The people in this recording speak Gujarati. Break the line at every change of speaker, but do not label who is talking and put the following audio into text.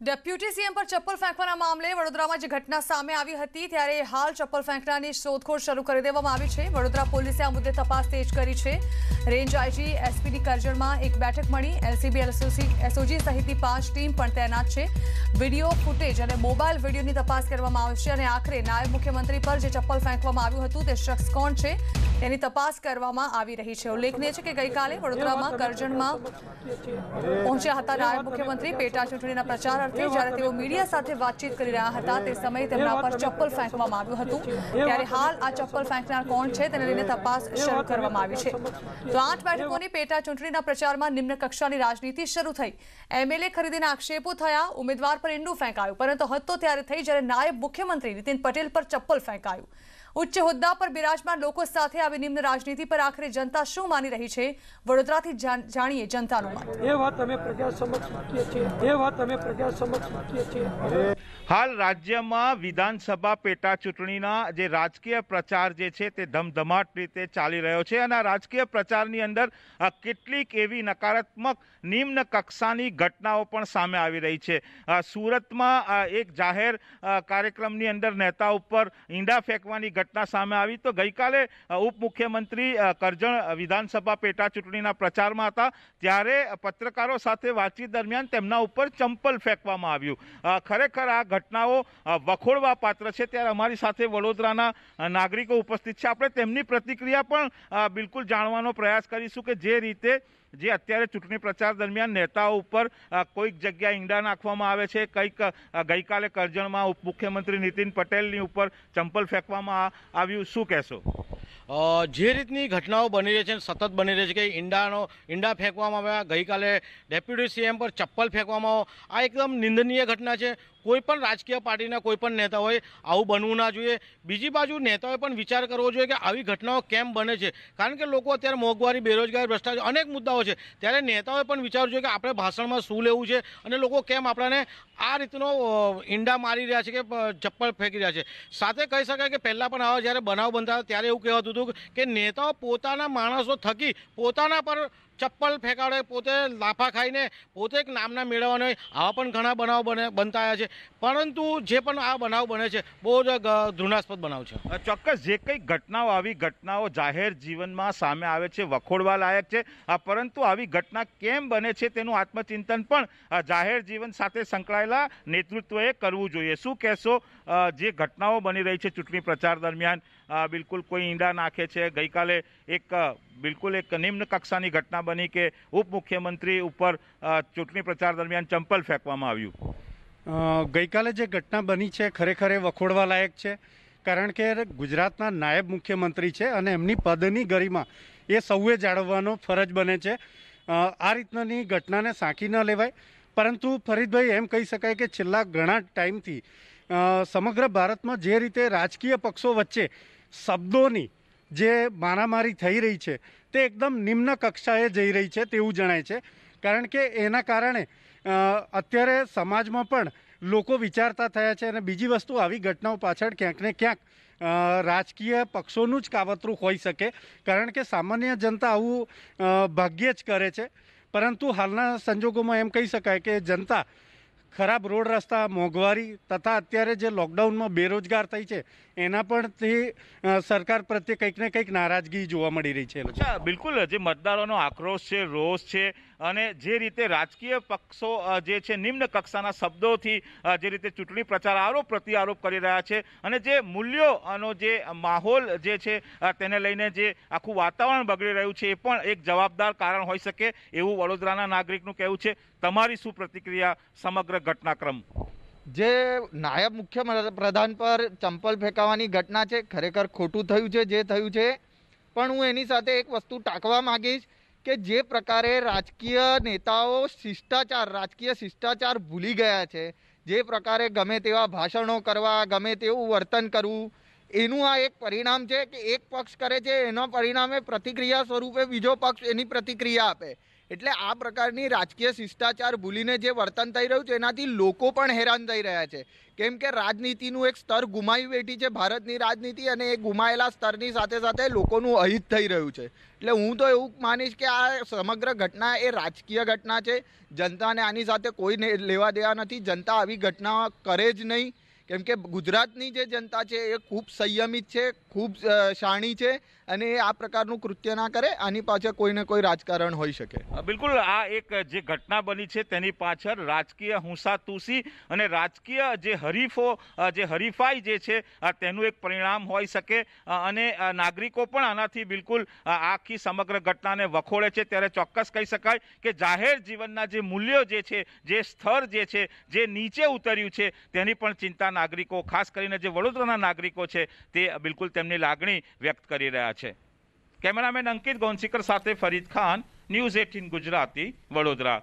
ડેપ્યુટી સીએમ પર ચપ્પલ ફેંકવાના મામલે વડોદરામાં જે ઘટના સામે આવી હતી ત્યારે હાલ ચપ્પલ ફેંકનારની શોધખોળ શરૂ કરી દેવામાં આવી છે વડોદરા પોલીસે આ મુદ્દે તપાસ તેજ કરી છે રેન્જ આઈજી એસપીડી કરજણમાં એક બેઠક મળી એલસીબી એસઓજી સહિતની પાંચ ટીમ પણ તૈનાત છે વિડીયો ફૂટેજ અને મોબાઈલ વિડીયોની તપાસ કરવામાં આવશે અને આખરે નાયબ મુખ્યમંત્રી પર જે ચપ્પલ ફેંકવામાં આવ્યું હતું તે શખ્સ કોણ છે તેની તપાસ કરવામાં આવી રહી છે ઉલ્લેખનીય છે કે ગઈકાલે વડોદરામાં કરજણમાં
પહોંચ્યા
હતા નાયબ મુખ્યમંત્રી પેટા ચૂંટણીના પ્રચાર અર્થે જ્યારે તેઓ મીડિયા સાથે વાતચીત કરી રહ્યા હતા તે સમયે તેમના પર ચપ્પલ ફેંકવામાં આવ્યું હતું ત્યારે હાલ આ ચપ્પલ ફેંકનાર કોણ છે તેને લઈને તપાસ શરૂ કરવામાં આવી છે આઠ બેઠકોની પેટા ચૂંટણીના પ્રચારમાં નિમ્ન કક્ષાની રાજનીતિ શરૂ થઈ એમએલએ ખરીદીના આક્ષેપો થયા ઉમેદવાર પર ઈંડું ફેંકાયું પરંતુ હતો ત્યારે થઈ જ્યારે નાયબ મુખ્યમંત્રી નીતિન પટેલ પર ચપ્પલ ફેંકાયું ઉચ્ચ હોદ્દા પર બિરાજમાન લોકો સાથે આવી નિમ્ન રાજનીતિ પર આખરે જનતા શું માની રહી છે વડોદરાથી જાણીએ જનતાનું મત એ
વાત અમે પ્રજા સમક્ષ મૂકીએ છીએ એ વાત અમે પ્રજા સમક્ષ મૂકીએ છીએ હાલ રાજ્યમાં વિધાનસભા પેટા ચૂંટણીના જે રાજકીય પ્રચાર જે છે તે ધમધમાટ રીતે ચાલી રહ્યો છે અને આ રાજકીય પ્રચારની અંદર કેટલીક એવી નકારાત્મક નિમ્ન કક્ષાની ઘટનાઓ પણ સામે આવી રહી છે સુરતમાં એક જાહેર કાર્યક્રમની અંદર નેતા ઉપર ઈંડા ફેંકવાની ઘટના ઘટના સામે આવી તો ગઈકાલે ઉપમુખ્યમંત્રી કરજણ વિધાનસભા પેટા ચૂંટણીના પ્રચારમાં હતા ત્યારે પત્રકારો સાથે વાતચીત દરમિયાન તેમના ઉપર ચંપલ ફેંકવામાં આવ્યું ખરેખર આ ઘટનાઓ વખોડવા પાત્ર છે ત્યારે અમારી સાથે વડોદરાના નાગરિકો ઉપસ્થિત છે આપણે તેમની પ્રતિક્રિયા પણ બિલકુલ જાણવાનો પ્રયાસ કરીશું કે જે રીતે જે અત્યારે ચૂંટણી પ્રચાર દરમિયાન નેતાઓ ઉપર કોઈક જગ્યાએ ઈંડા નાખવામાં આવે છે કંઈક ગઈકાલે કરજણમાં મુખ્યમંત્રી નીતિન પટેલની ઉપર ચંપલ ફેંકવામાં આવ્યું શું કહેશો
જે રીતની ઘટનાઓ બની રહી છે સતત બની રહી છે કે ઈંડાનો ઈંડા ફેંકવામાં આવ્યા ગઈકાલે ડેપ્યુટી સીએમ પર ચપ્પલ ફેંકવામાં આ એકદમ નિંદનીય ઘટના છે કોઈ પણ રાજકીય પાર્ટીના કોઈ પણ હોય આવું બનવું ના જોઈએ બીજી બાજુ નેતાઓએ પણ વિચાર કરવો જોઈએ કે આવી ઘટનાઓ કેમ બને છે કારણ કે લોકો અત્યારે મોંઘવારી બેરોજગારી ભ્રષ્ટાચાર અનેક મુદ્દાઓ છે ત્યારે નેતાઓએ પણ વિચારવું જોઈએ કે આપણે ભાષણમાં શું લેવું છે અને લોકો કેમ આપણને આ રીતનો ઈંડા મારી રહ્યા છે કે ચપ્પલ ફેંકી રહ્યા છે સાથે કહી શકાય કે પહેલાં પણ આવા જ્યારે બનાવ બનતા ત્યારે એવું કહેવાતું હતું કે નેતાઓ પોતાના માણસો થકી પોતાના પર ચપ્પલ ફેંકાડે પોતે લાફા ખાઈને પોતે એક નામના મેળવવાના હોય આવા પણ ઘણા બનાવ બને બનતા આવ્યા છે પરંતુ જે પણ આ બનાવ બને છે બહુ જ ઘૃણાસ્પદ
બનાવ છે ચોક્કસ જે કંઈ ઘટનાઓ આવી ઘટનાઓ જાહેર જીવનમાં સામે આવે છે વખોડવા લાયક છે પરંતુ આવી ઘટના કેમ બને છે તેનું આત્મચિંતન પણ જાહેર જીવન સાથે સંકળાયેલા નેતૃત્વએ કરવું જોઈએ શું કહેશો જે ઘટનાઓ બની રહી છે ચૂંટણી પ્રચાર દરમિયાન બિલકુલ કોઈ ઈંડા નાખે છે ગઈકાલે એક બિલકુલ એક નિમ્ન કક્ષાની ઘટના બની કે ઉપમુખ્યમંત્રી ઉપર ચૂંટણી પ્રચાર દરમિયાન ચંપલ
ફેંકવામાં આવ્યું ગઈકાલે જે ઘટના બની છે ખરેખર એ વખોડવા લાયક છે કારણ કે ગુજરાતના નાયબ મુખ્યમંત્રી છે અને એમની પદની ગરિમા એ સૌએ જાળવવાનો ફરજ બને છે આ રીતનાની ઘટનાને સાંકી ન લેવાય પરંતુ ફરીદભાઈ એમ કહી શકાય કે છેલ્લા ઘણા ટાઈમથી સમગ્ર ભારતમાં જે રીતે રાજકીય પક્ષો વચ્ચે શબ્દોની જે મારામારી થઈ રહી છે તે એકદમ નિમ્ન કક્ષાએ જઈ રહી છે તેવું જણાય છે કારણ કે એના કારણે અત્યારે સમાજમાં પણ લોકો વિચારતા થયા છે અને બીજી વસ્તુ આવી ઘટનાઓ પાછળ ક્યાંક ને ક્યાંક રાજકીય પક્ષોનું જ કાવતરું હોઈ શકે કારણ કે સામાન્ય જનતા આવું ભાગ્યે જ કરે છે પરંતુ હાલના સંજોગોમાં એમ કહી શકાય કે જનતા ખરાબ રોડ રસ્તા મોંઘવારી તથા અત્યારે જે લોકડાઉનમાં બેરોજગાર થઈ છે એના પણ તે સરકાર પ્રત્યે કંઈક ને કંઈક નારાજગી જોવા મળી રહી છે બિલકુલ
જે મતદારોનો આક્રોશ છે રોષ છે અને જે રીતે રાજકીય પક્ષો જે છે નિમ્ન કક્ષાના શબ્દોથી જે રીતે ચૂંટણી પ્રચાર આરોપ પ્રત્યારોપ કરી રહ્યા છે અને જે મૂલ્યોનો જે માહોલ જે છે તેને લઈને જે આખું વાતાવરણ બગડી રહ્યું છે એ પણ એક જવાબદાર કારણ હોઈ શકે એવું વડોદરાના નાગરિકનું કહેવું છે તમારી શું પ્રતિક્રિયા સમગ્ર ઘટનાક્રમ
જે નાયબ મુખ્ય પ્રધાન પર ચંપલ ફેંકાવાની ઘટના છે ખરેખર ખોટું થયું છે જે થયું છે પણ હું એની સાથે એક વસ્તુ ટાંકવા માગીશ કે જે પ્રકારે રાજકીય નેતાઓ શિષ્ટાચાર રાજકીય શિષ્ટાચાર ભૂલી ગયા છે જે પ્રકારે ગમે તેવા ભાષણો કરવા ગમે તેવું વર્તન કરવું એનું આ એક પરિણામ છે કે એક પક્ષ કરે છે એના પરિણામે પ્રતિક્રિયા સ્વરૂપે બીજો પક્ષ એની પ્રતિક્રિયા આપે એટલે આ પ્રકારની રાજકીય શિષ્ટાચાર ભૂલીને જે વર્તન થઈ રહ્યું છે એનાથી લોકો પણ હેરાન થઈ રહ્યા છે કેમ કે રાજનીતિનું એક સ્તર ગુમાવી બેઠી છે ભારતની રાજનીતિ અને એ ગુમાયેલા સ્તરની સાથે સાથે લોકોનું અહિત થઈ રહ્યું છે એટલે હું તો એવું માનીશ કે આ સમગ્ર ઘટના એ રાજકીય ઘટના છે જનતાને આની સાથે કોઈને લેવા દેવા નથી જનતા આવી ઘટના કરે જ નહીં કેમ કે ગુજરાતની જે જનતા છે એ ખૂબ સંયમિત છે ખૂબ શાણી છે અને એ આ પ્રકારનું કૃત્ય ના કરે આની પાછળ કોઈને કોઈ રાજકારણ હોઈ શકે
બિલકુલ આ એક જે ઘટના બની છે તેની પાછળ રાજકીય હુંસાતુસી અને રાજકીય જે હરીફો જે હરીફાઈ જે છે તેનું એક પરિણામ હોઈ શકે અને નાગરિકો પણ આનાથી બિલકુલ આખી સમગ્ર ઘટનાને વખોડે છે ત્યારે ચોક્કસ કહી શકાય કે જાહેર જીવનના જે મૂલ્યો જે છે જે સ્તર જે છે જે નીચે ઉતર્યું છે તેની પણ ચિંતા નાગરિકો ખાસ કરીને જે વડોદરાના નાગરિકો છે તે બિલકુલ તેમની લાગણી વ્યક્ત કરી રહ્યા છે કેમેરામેન અંકિત ગોનસીકર સાથે ફરીદ ખાન ન્યૂઝ એટીન ગુજરાતી વડોદરા